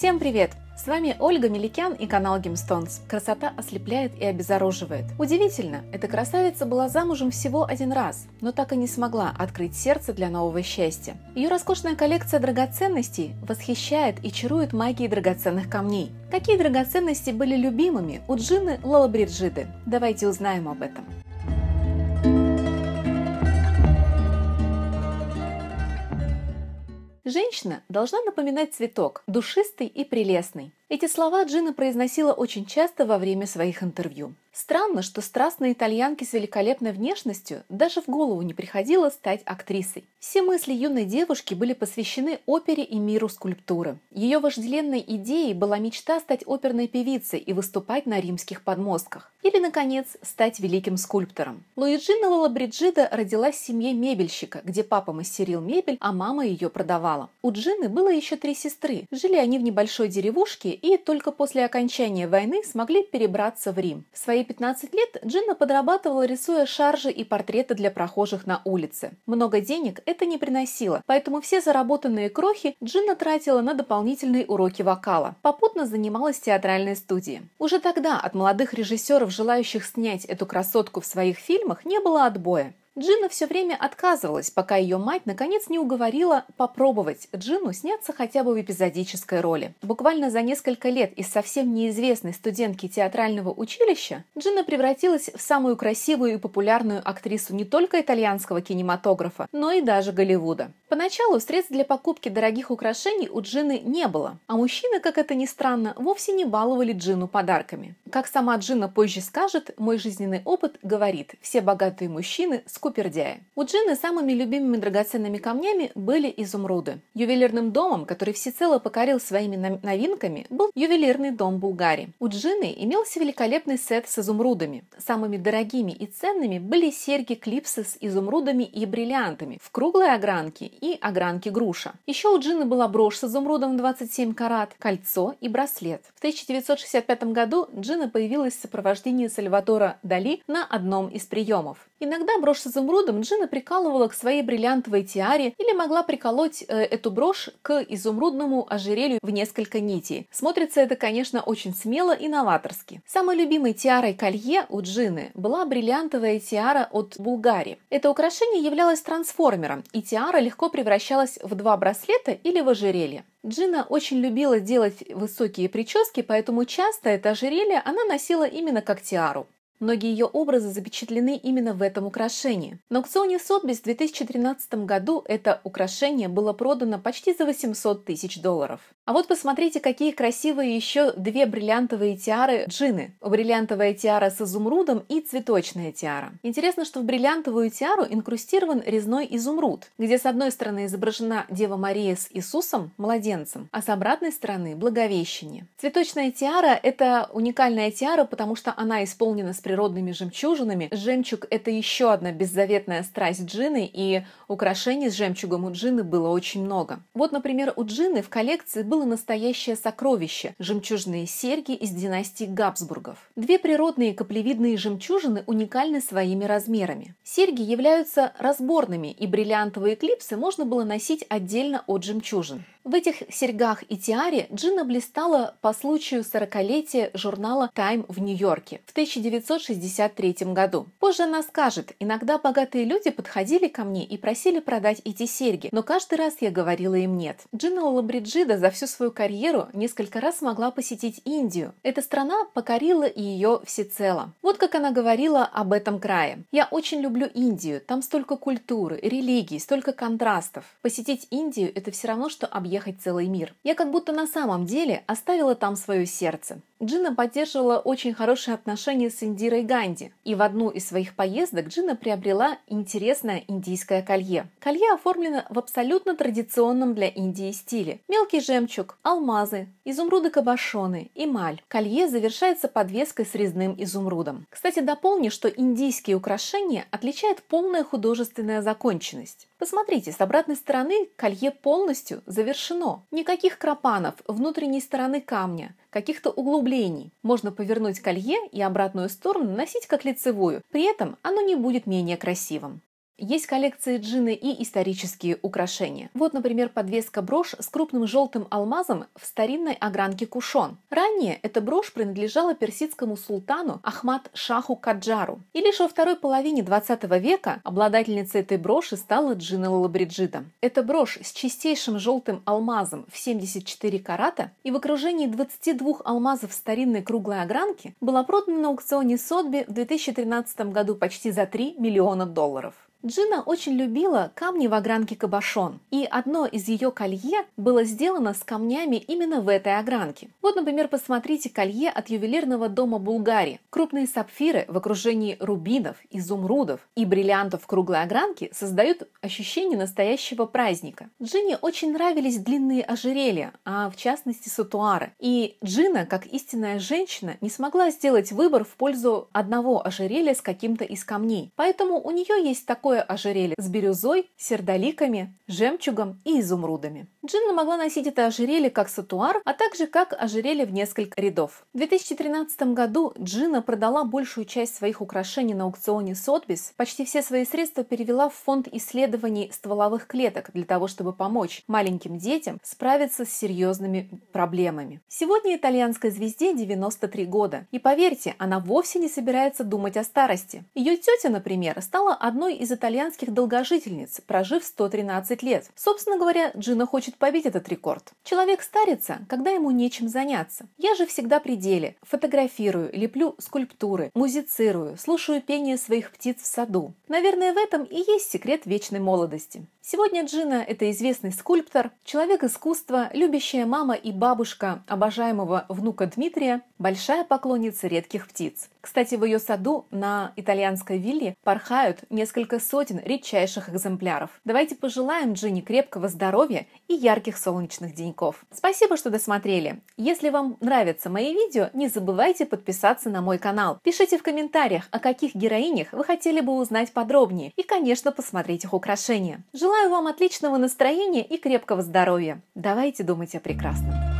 Всем привет! С вами Ольга Меликян и канал Гимстонс. Красота ослепляет и обезоруживает. Удивительно, эта красавица была замужем всего один раз, но так и не смогла открыть сердце для нового счастья. Ее роскошная коллекция драгоценностей восхищает и чарует магией драгоценных камней. Какие драгоценности были любимыми у Джины Лалабриджиды? Давайте узнаем об этом. Женщина должна напоминать цветок, душистый и прелестный. Эти слова Джина произносила очень часто во время своих интервью. Странно, что страстной итальянке с великолепной внешностью даже в голову не приходило стать актрисой. Все мысли юной девушки были посвящены опере и миру скульптуры. Ее вожделенной идеей была мечта стать оперной певицей и выступать на римских подмостках. Или, наконец, стать великим скульптором. Луиджина Лалабриджида родилась в семье мебельщика, где папа мастерил мебель, а мама ее продавала. У Джины было еще три сестры. Жили они в небольшой деревушке и только после окончания войны смогли перебраться в Рим. В свои 15 лет Джинна подрабатывала, рисуя шаржи и портреты для прохожих на улице. Много денег это не приносило, поэтому все заработанные крохи Джинна тратила на дополнительные уроки вокала. Попутно занималась театральной студии. Уже тогда от молодых режиссеров, желающих снять эту красотку в своих фильмах, не было отбоя. Джина все время отказывалась, пока ее мать наконец не уговорила попробовать Джину сняться хотя бы в эпизодической роли. Буквально за несколько лет из совсем неизвестной студентки театрального училища Джина превратилась в самую красивую и популярную актрису не только итальянского кинематографа, но и даже Голливуда. Поначалу средств для покупки дорогих украшений у Джины не было, а мужчины, как это ни странно, вовсе не баловали Джину подарками. Как сама Джина позже скажет, мой жизненный опыт говорит, все богатые мужчины скупердяи. У Джины самыми любимыми драгоценными камнями были изумруды. Ювелирным домом, который всецело покорил своими новинками, был ювелирный дом Булгари. У Джины имелся великолепный сет с изумрудами. Самыми дорогими и ценными были серьги-клипсы с изумрудами и бриллиантами в круглой огранке и огранке груша. Еще у Джины была брошь с изумрудом 27 карат, кольцо и браслет. В 1965 году Джина появилась в сопровождении Сальватора Дали на одном из приемов. Иногда брошь с изумрудом Джина прикалывала к своей бриллиантовой тиаре или могла приколоть э, эту брошь к изумрудному ожерелью в несколько нитей. Смотрится это, конечно, очень смело и новаторски. Самой любимой тиарой колье у Джины была бриллиантовая тиара от Булгари. Это украшение являлось трансформером, и тиара легко превращалась в два браслета или в ожерелье. Джина очень любила делать высокие прически, поэтому часто это ожерелье она носила именно как тиару. Многие ее образы запечатлены именно в этом украшении. На аукционе Сотбис в 2013 году это украшение было продано почти за 800 тысяч долларов. А вот посмотрите, какие красивые еще две бриллиантовые тиары Джины. Бриллиантовая тиара с изумрудом и цветочная тиара. Интересно, что в бриллиантовую тиару инкрустирован резной изумруд, где с одной стороны изображена Дева Мария с Иисусом, младенцем, а с обратной стороны – Благовещение. Цветочная тиара – это уникальная тиара, потому что она исполнена с природными жемчужинами. Жемчуг – это еще одна беззаветная страсть джины, и украшений с жемчугом у джины было очень много. Вот, например, у джины в коллекции было настоящее сокровище – жемчужные серьги из династии Габсбургов. Две природные каплевидные жемчужины уникальны своими размерами. Серьги являются разборными, и бриллиантовые клипсы можно было носить отдельно от жемчужин. В этих серьгах и тиаре Джина блистала по случаю 40-летия журнала Time в Нью-Йорке в 1963 году. Позже она скажет, иногда богатые люди подходили ко мне и просили продать эти серьги, но каждый раз я говорила им нет. Джина Лабриджида за всю свою карьеру несколько раз смогла посетить Индию. Эта страна покорила ее всецело. Вот как она говорила об этом крае. «Я очень люблю Индию, там столько культуры, религий, столько контрастов. Посетить Индию – это все равно, что объехать объехать целый мир. Я как будто на самом деле оставила там свое сердце. Джина поддерживала очень хорошие отношения с Индирой Ганди, и в одну из своих поездок Джина приобрела интересное индийское колье. Колье оформлено в абсолютно традиционном для Индии стиле. Мелкий жемчуг, алмазы, изумруды кабошоны, эмаль. Колье завершается подвеской с резным изумрудом. Кстати, дополню, что индийские украшения отличают полная художественная законченность. Посмотрите, с обратной стороны колье полностью завершено. Никаких крапанов, внутренней стороны камня, каких-то углублений углублений. Можно повернуть колье и обратную сторону носить как лицевую, при этом оно не будет менее красивым. Есть коллекции джины и исторические украшения. Вот, например, подвеска-брошь с крупным желтым алмазом в старинной огранке Кушон. Ранее эта брошь принадлежала персидскому султану Ахмад Шаху Каджару. И лишь во второй половине 20 века обладательницей этой броши стала Джина Лалабриджида. Эта брошь с чистейшим желтым алмазом в 74 карата и в окружении 22 алмазов старинной круглой огранки была продана на аукционе Сотби в 2013 году почти за 3 миллиона долларов. Джина очень любила камни в огранке кабошон, и одно из ее колье было сделано с камнями именно в этой огранке. Вот, например, посмотрите колье от ювелирного дома Булгари. Крупные сапфиры в окружении рубинов, изумрудов и бриллиантов круглой огранки создают ощущение настоящего праздника. Джине очень нравились длинные ожерелья, а в частности сатуары. И Джина, как истинная женщина, не смогла сделать выбор в пользу одного ожерелья с каким-то из камней. Поэтому у нее есть такой такое ожерелье с бирюзой, сердоликами, жемчугом и изумрудами. Джинна могла носить это ожерелье как сатуар, а также как ожерелье в несколько рядов. В 2013 году Джина продала большую часть своих украшений на аукционе Сотбис, почти все свои средства перевела в фонд исследований стволовых клеток для того, чтобы помочь маленьким детям справиться с серьезными проблемами. Сегодня итальянской звезде 93 года, и поверьте, она вовсе не собирается думать о старости. Ее тетя, например, стала одной из итальянских долгожительниц, прожив 113 лет. Собственно говоря, Джина хочет побить этот рекорд. Человек старится, когда ему нечем заняться. Я же всегда при деле. Фотографирую, леплю скульптуры, музицирую, слушаю пение своих птиц в саду. Наверное, в этом и есть секрет вечной молодости. Сегодня Джина – это известный скульптор, человек искусства, любящая мама и бабушка обожаемого внука Дмитрия, большая поклонница редких птиц. Кстати, в ее саду на итальянской вилле порхают несколько сотен редчайших экземпляров. Давайте пожелаем Джинни крепкого здоровья и ярких солнечных деньков. Спасибо, что досмотрели. Если вам нравятся мои видео, не забывайте подписаться на мой канал. Пишите в комментариях, о каких героинях вы хотели бы узнать подробнее и, конечно, посмотреть их украшения. Желаю вам отличного настроения и крепкого здоровья. Давайте думать о прекрасном.